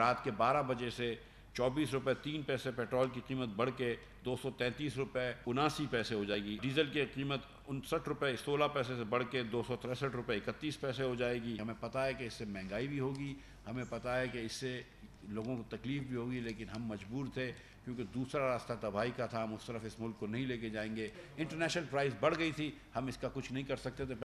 रात के 12 बजे से चौबीस रुपये तीन पैसे पेट्रोल की कीमत बढ़ के दो सौ तैंतीस रुपये उनासी पैसे हो जाएगी डीजल की कीमत उनसठ रुपये सोलह पैसे से बढ़ के दो सौ तिरसठ रुपये इकतीस पैसे हो जाएगी हमें पता है कि इससे महंगाई भी होगी हमें पता है कि इससे लोगों को तकलीफ़ भी होगी लेकिन हम मजबूर थे क्योंकि दूसरा रास्ता तबाही का था हम उस तरफ इस मुल्क को नहीं लेके जाएंगे इंटरनेशनल प्राइस बढ़ गई थी हम इसका कुछ नहीं कर सकते थे